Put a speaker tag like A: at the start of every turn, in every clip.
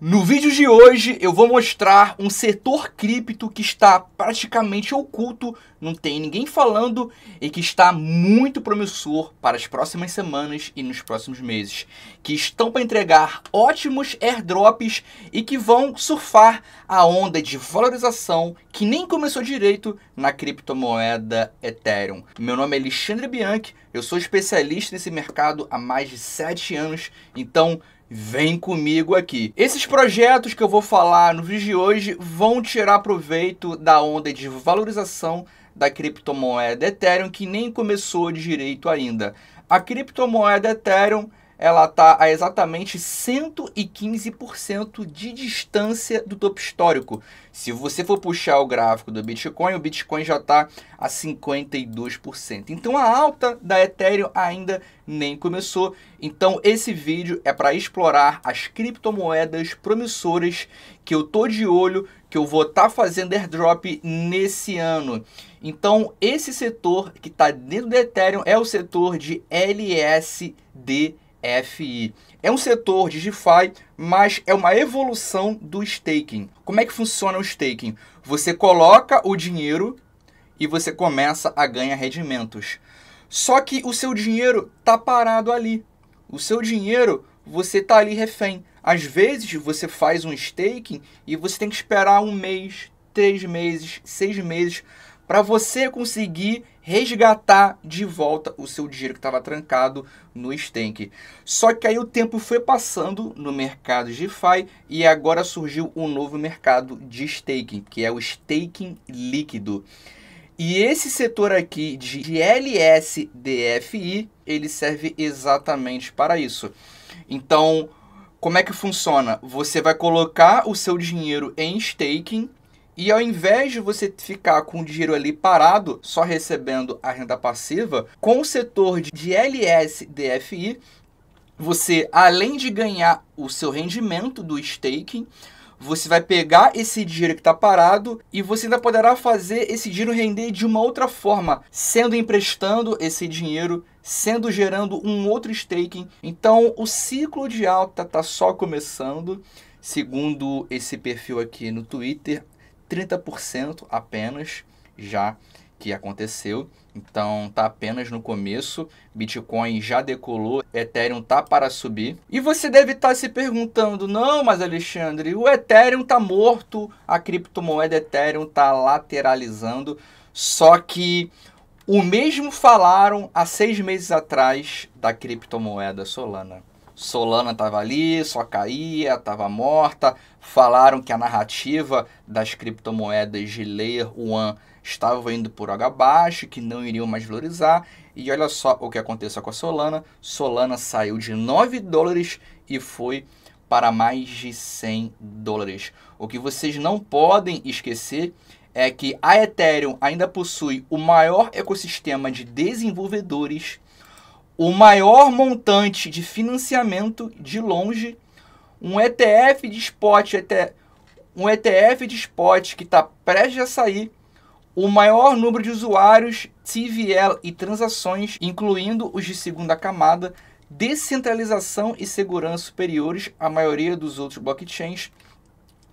A: No vídeo de hoje eu vou mostrar um setor cripto que está praticamente oculto, não tem ninguém falando e que está muito promissor para as próximas semanas e nos próximos meses, que estão para entregar ótimos airdrops e que vão surfar a onda de valorização que nem começou direito na criptomoeda Ethereum. Meu nome é Alexandre Bianchi, eu sou especialista nesse mercado há mais de 7 anos, então Vem comigo aqui. Esses projetos que eu vou falar no vídeo de hoje vão tirar proveito da onda de valorização da criptomoeda Ethereum que nem começou de direito ainda. A criptomoeda Ethereum ela está a exatamente 115% de distância do topo histórico. Se você for puxar o gráfico do Bitcoin, o Bitcoin já está a 52%. Então a alta da Ethereum ainda nem começou. Então esse vídeo é para explorar as criptomoedas promissoras que eu tô de olho, que eu vou estar tá fazendo airdrop nesse ano. Então esse setor que está dentro do Ethereum é o setor de LSD FI. É um setor de DeFi, mas é uma evolução do staking. Como é que funciona o staking? Você coloca o dinheiro e você começa a ganhar rendimentos. Só que o seu dinheiro tá parado ali. O seu dinheiro você tá ali refém. Às vezes você faz um staking e você tem que esperar um mês, três meses, seis meses para você conseguir resgatar de volta o seu dinheiro que estava trancado no stake. Só que aí o tempo foi passando no mercado de DeFi e agora surgiu um novo mercado de staking, que é o staking líquido. E esse setor aqui de LSDFI, ele serve exatamente para isso. Então, como é que funciona? Você vai colocar o seu dinheiro em staking e ao invés de você ficar com o dinheiro ali parado, só recebendo a renda passiva, com o setor de LSDFI, você além de ganhar o seu rendimento do staking, você vai pegar esse dinheiro que está parado e você ainda poderá fazer esse dinheiro render de uma outra forma, sendo emprestando esse dinheiro, sendo gerando um outro staking. Então o ciclo de alta está só começando, segundo esse perfil aqui no Twitter, 30% apenas já que aconteceu. Então está apenas no começo. Bitcoin já decolou, Ethereum tá para subir. E você deve estar tá se perguntando: "Não, mas Alexandre, o Ethereum tá morto, a criptomoeda Ethereum tá lateralizando". Só que o mesmo falaram há seis meses atrás da criptomoeda Solana. Solana estava ali, só caía, estava morta. Falaram que a narrativa das criptomoedas de Layer One estava indo por água abaixo, que não iriam mais valorizar. E olha só o que aconteceu com a Solana. Solana saiu de 9 dólares e foi para mais de 100 dólares. O que vocês não podem esquecer é que a Ethereum ainda possui o maior ecossistema de desenvolvedores o maior montante de financiamento de longe, um ETF de spot, um ETF de spot que está prestes a sair, o maior número de usuários, TVL e transações, incluindo os de segunda camada, descentralização e segurança superiores à maioria dos outros blockchains,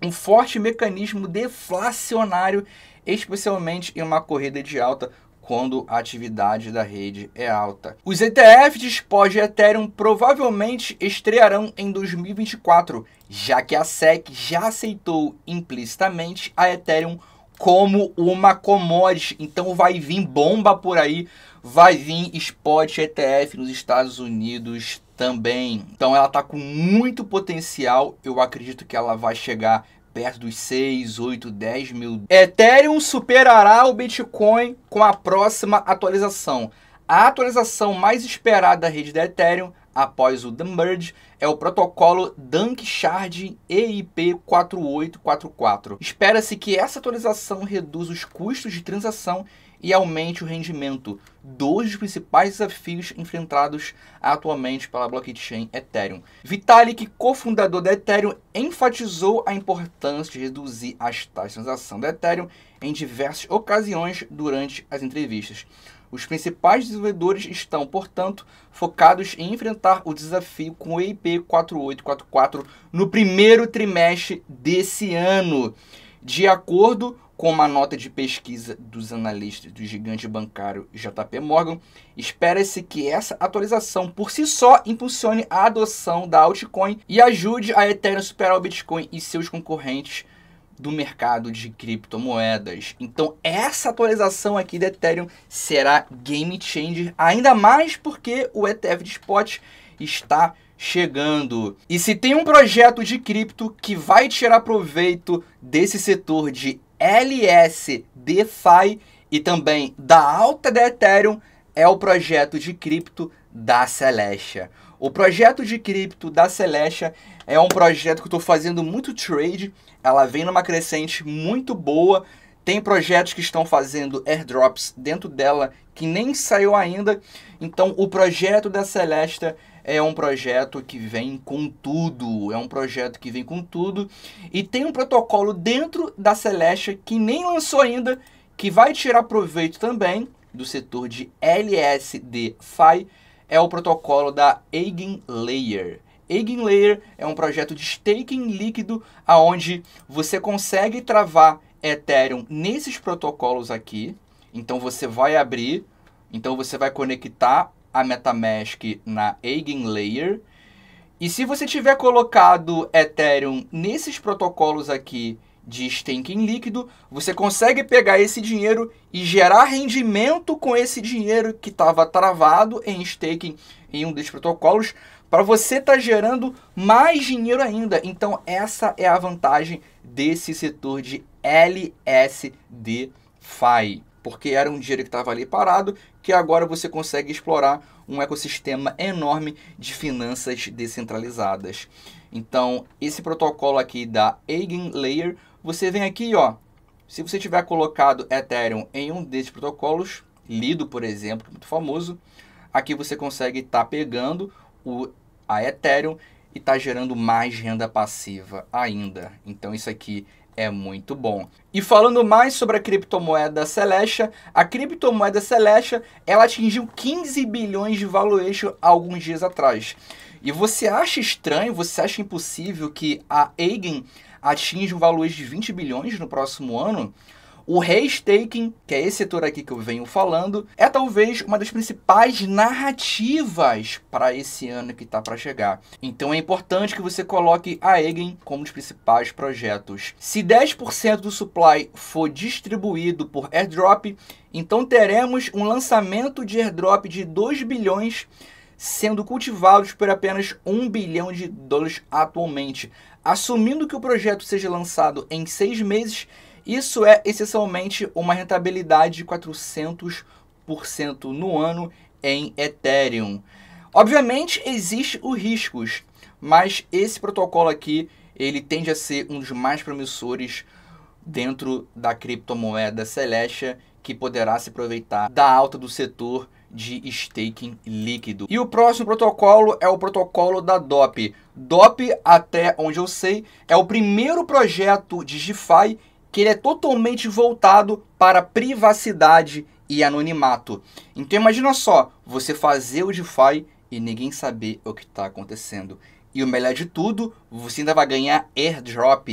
A: um forte mecanismo deflacionário, especialmente em uma corrida de alta quando a atividade da rede é alta. Os ETFs de spot de Ethereum provavelmente estrearão em 2024, já que a SEC já aceitou implicitamente a Ethereum como uma commodity. Então vai vir bomba por aí, vai vir spot ETF nos Estados Unidos também. Então ela está com muito potencial. Eu acredito que ela vai chegar perto dos 6, 8, 10 mil. Ethereum superará o Bitcoin com a próxima atualização. A atualização mais esperada da rede da Ethereum após o The Merge é o protocolo Dunk Shard EIP 4844. Espera-se que essa atualização reduza os custos de transação e aumente o rendimento. Dois dos principais desafios enfrentados atualmente pela blockchain Ethereum. Vitalik, cofundador da Ethereum, enfatizou a importância de reduzir as taxas de transação da Ethereum em diversas ocasiões durante as entrevistas. Os principais desenvolvedores estão, portanto, focados em enfrentar o desafio com o EIP 4844 no primeiro trimestre desse ano. De acordo com uma nota de pesquisa dos analistas do gigante bancário JP Morgan, espera-se que essa atualização por si só impulsione a adoção da altcoin e ajude a Ethereum a superar o Bitcoin e seus concorrentes do mercado de criptomoedas. Então, essa atualização aqui da Ethereum será game changer, ainda mais porque o ETF de spot está chegando. E se tem um projeto de cripto que vai tirar proveito desse setor de LS DeFi e também da alta da Ethereum é o projeto de cripto da Celestia. O projeto de cripto da Celestia é um projeto que eu estou fazendo muito trade, ela vem numa crescente muito boa, tem projetos que estão fazendo airdrops dentro dela que nem saiu ainda, então o projeto da Celestia é um projeto que vem com tudo, é um projeto que vem com tudo e tem um protocolo dentro da Celeste que nem lançou ainda, que vai tirar proveito também do setor de LSD Fai é o protocolo da Eigenlayer. Eigenlayer é um projeto de staking líquido aonde você consegue travar Ethereum nesses protocolos aqui. Então você vai abrir, então você vai conectar a MetaMask na layer E se você tiver colocado Ethereum nesses protocolos aqui de staking líquido, você consegue pegar esse dinheiro e gerar rendimento com esse dinheiro que estava travado em staking em um dos protocolos para você estar tá gerando mais dinheiro ainda. Então essa é a vantagem desse setor de LSD FI. porque era um dinheiro que estava ali parado que agora você consegue explorar um ecossistema enorme de finanças descentralizadas. Então, esse protocolo aqui da Eigenlayer, você vem aqui, ó, se você tiver colocado Ethereum em um desses protocolos, Lido, por exemplo, que é muito famoso, aqui você consegue estar tá pegando o, a Ethereum e está gerando mais renda passiva ainda. Então, isso aqui é muito bom. E falando mais sobre a criptomoeda Celestia, a criptomoeda Celestia ela atingiu 15 bilhões de valuation alguns dias atrás. E você acha estranho, você acha impossível que a Eigen atinja um valor de 20 bilhões no próximo ano? O restaking, que é esse setor aqui que eu venho falando, é talvez uma das principais narrativas para esse ano que está para chegar. Então é importante que você coloque a Egen como um dos principais projetos. Se 10% do supply for distribuído por airdrop, então teremos um lançamento de airdrop de 2 bilhões sendo cultivados por apenas 1 bilhão de dólares atualmente. Assumindo que o projeto seja lançado em seis meses, isso é essencialmente uma rentabilidade de 400% no ano em Ethereum. Obviamente existem os riscos, mas esse protocolo aqui ele tende a ser um dos mais promissores dentro da criptomoeda Celestia, que poderá se aproveitar da alta do setor de staking líquido. E o próximo protocolo é o protocolo da DOP. DOP, até onde eu sei, é o primeiro projeto de DeFi que ele é totalmente voltado para privacidade e anonimato. Então imagina só, você fazer o DeFi e ninguém saber o que está acontecendo. E o melhor de tudo, você ainda vai ganhar airdrop.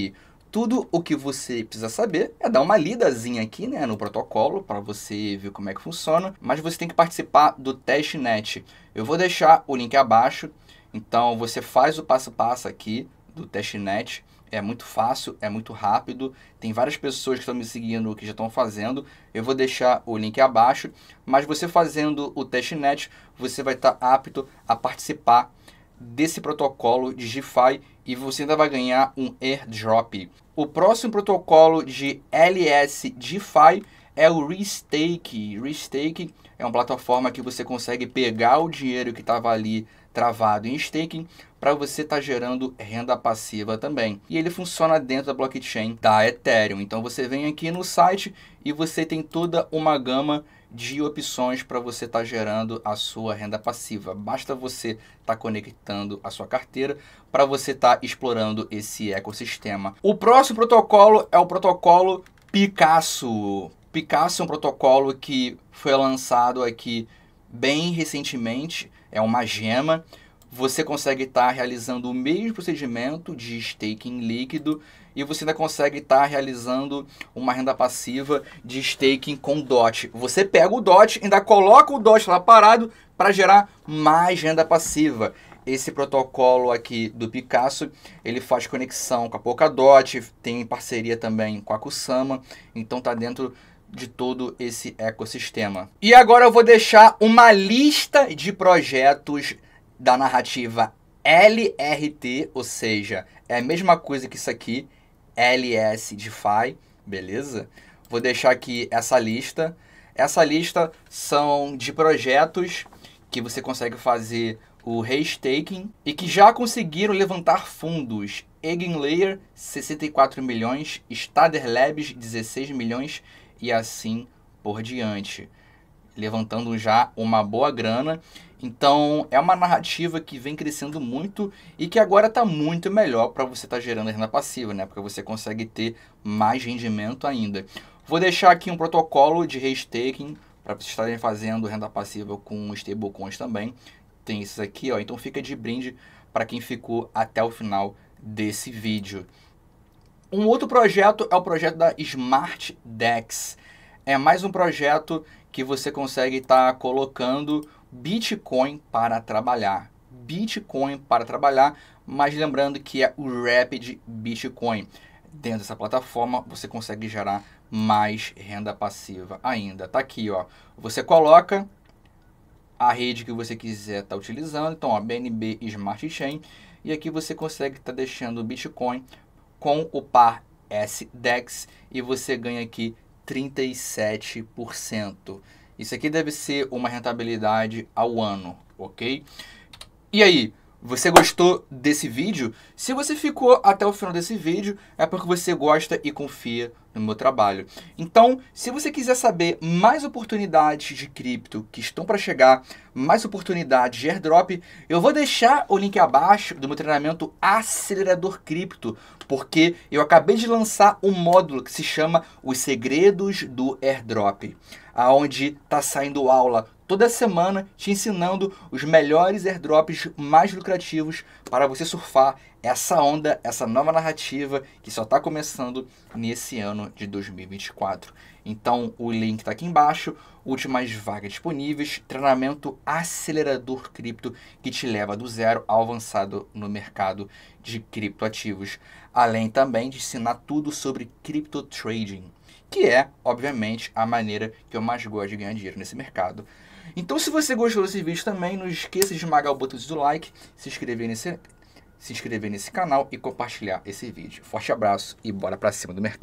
A: Tudo o que você precisa saber é dar uma lidazinha aqui né, no protocolo para você ver como é que funciona, mas você tem que participar do testnet. Eu vou deixar o link abaixo, então você faz o passo a passo aqui do testnet é muito fácil, é muito rápido. Tem várias pessoas que estão me seguindo que já estão fazendo. Eu vou deixar o link abaixo, mas você fazendo o testnet, você vai estar tá apto a participar desse protocolo de GFI e você ainda vai ganhar um airdrop. O próximo protocolo de LS GFI é o Restake. Restake é uma plataforma que você consegue pegar o dinheiro que estava ali travado em staking para você estar tá gerando renda passiva também. E ele funciona dentro da blockchain da Ethereum. Então você vem aqui no site e você tem toda uma gama de opções para você estar tá gerando a sua renda passiva. Basta você estar tá conectando a sua carteira para você estar tá explorando esse ecossistema. O próximo protocolo é o protocolo Picasso. Picasso é um protocolo que foi lançado aqui bem recentemente, é uma gema. Você consegue estar tá realizando o mesmo procedimento de staking líquido e você ainda consegue estar tá realizando uma renda passiva de staking com DOT. Você pega o DOT, ainda coloca o DOT lá parado para gerar mais renda passiva. Esse protocolo aqui do Picasso, ele faz conexão com a Polkadot, tem parceria também com a Kusama, então está dentro de todo esse ecossistema. E agora eu vou deixar uma lista de projetos da narrativa LRT, ou seja, é a mesma coisa que isso aqui, LS DeFi, beleza? Vou deixar aqui essa lista. Essa lista são de projetos que você consegue fazer o restaking e que já conseguiram levantar fundos. Eigenlayer, 64 milhões, Stader Labs, 16 milhões e assim por diante, levantando já uma boa grana. Então é uma narrativa que vem crescendo muito e que agora está muito melhor para você estar tá gerando renda passiva, né? Porque você consegue ter mais rendimento ainda. Vou deixar aqui um protocolo de restaking para vocês estarem fazendo renda passiva com stablecoins também. Tem esses aqui, ó. Então fica de brinde para quem ficou até o final desse vídeo. Um outro projeto é o projeto da Smart Dex. É mais um projeto que você consegue estar tá colocando Bitcoin para trabalhar. Bitcoin para trabalhar, mas lembrando que é o Rapid Bitcoin. Dentro dessa plataforma você consegue gerar mais renda passiva ainda. Tá aqui, ó. Você coloca a rede que você quiser estar tá utilizando, então, ó, BNB Smart Chain, e aqui você consegue estar tá deixando o Bitcoin com o par S-DEX e você ganha aqui 37%. Isso aqui deve ser uma rentabilidade ao ano, ok? E aí, você gostou desse vídeo? Se você ficou até o final desse vídeo, é porque você gosta e confia no meu trabalho. Então, se você quiser saber mais oportunidades de cripto que estão para chegar, mais oportunidades de airdrop, eu vou deixar o link abaixo do meu treinamento Acelerador Cripto, porque eu acabei de lançar um módulo que se chama Os Segredos do Airdrop, aonde está saindo aula toda semana te ensinando os melhores airdrops mais lucrativos para você surfar essa onda, essa nova narrativa que só está começando nesse ano de 2024. Então o link está aqui embaixo, últimas vagas disponíveis, treinamento acelerador cripto que te leva do zero ao avançado no mercado de criptoativos. Além também de ensinar tudo sobre cripto trading, que é, obviamente, a maneira que eu mais gosto de ganhar dinheiro nesse mercado. Então, se você gostou desse vídeo também, não esqueça de esmagar o botão do like, se inscrever nesse, se inscrever nesse canal e compartilhar esse vídeo. Forte abraço e bora pra cima do mercado.